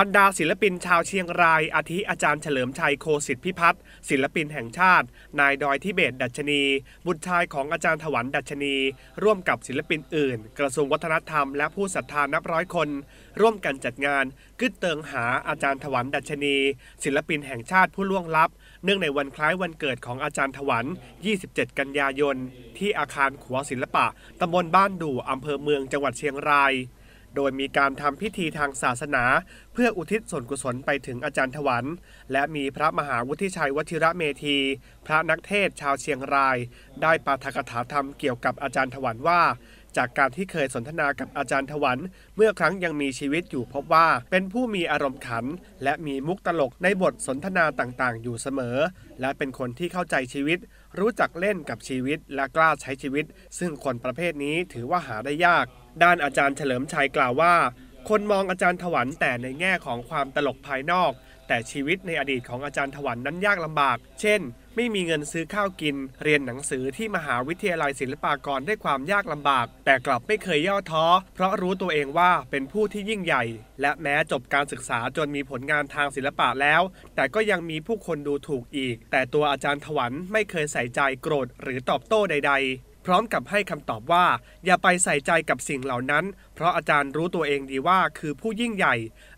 บรรดาศิลปินชาวเชียงราย อาทิอาจารย์เฉลิมชัยโคสิทธิพิพัฒน์ศิลปินแห่งชาติ นายดอยทิเบตดัชนี บุตรชายของอาจารย์ถวันดัชนี ร่วมกับศิลปินอื่น กระทรวงวัฒนธรรมและผู้ศรัทธานับร้อยคน ร่วมกันจัดงานกึศเติงหาอาจารย์ถวันดัชนี ศิลปินแห่งชาติผู้ล่วงลับ เนื่องในวันคล้ายวันเกิดของอาจารย์ถวัน27 กันยายนที่อาคารขัวศิลปะตำบลบ้านดู่อำเภอเมืองจังหวัดเชียงรายโดยมีการทำพิธีทางศาสนา เพื่ออุทิศส่วนกุศลไปถึงอาจารย์ถวันและมีพระมหาวุฒิชัยวชิระเมธี พระนักเทศชาวเชียงราย ได้ปาฐกถาธรรมเกี่ยวกับอาจารย์ถวันว่าจากการที่เคยสนทนากับอาจารย์ถวันเมื่อครั้งยังมีชีวิตอยู่พบว่า เป็นผู้มีอารมณ์ขันและมีมุกตลกในบทสนทนาต่างๆ อยู่เสมอ และเป็นคนที่เข้าใจชีวิต รู้จักเล่นกับชีวิตและกล้าใช้ชีวิต ซึ่งคนประเภทนี้ถือว่าหาได้ยาก ด้านอาจารย์เฉลิมชัยกล่าวว่า คนมองอาจารย์ถวันแต่ในแง่ของความตลกภายนอกแต่ชีวิตในอดีตของอาจารย์ถวันนั้นยากลำบาก เช่น ไม่มีเงินซื้อข้าวกิน เรียนหนังสือที่มหาวิทยาลัยศิลปากรด้วยความยากลำบาก แต่กลับไม่เคยย่อท้อ เพราะรู้ตัวเองว่าเป็นผู้ที่ยิ่งใหญ่ และแม้จบการศึกษาจนมีผลงานทางศิลปะแล้ว แต่ก็ยังมีผู้คนดูถูกอีก แต่ตัวอาจารย์ถวันไม่เคยใส่ใจโกรธ หรือตอบโต้ใด ๆพร้อมกับให้คำตอบว่า อย่าไปใส่ใจกับสิ่งเหล่านั้น เพราะอาจารย์รู้ตัวเองดีว่าคือผู้ยิ่งใหญ่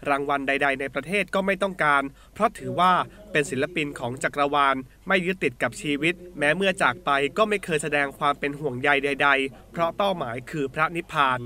รางวัลใด ๆ ในประเทศก็ไม่ต้องการ เพราะถือว่าเป็นศิลปินของจักรวาล ไม่ยึดติดกับชีวิต แม้เมื่อจากไปก็ไม่เคยแสดงความเป็นห่วงใยใดๆเพราะเป้าหมายคือพระนิพพาน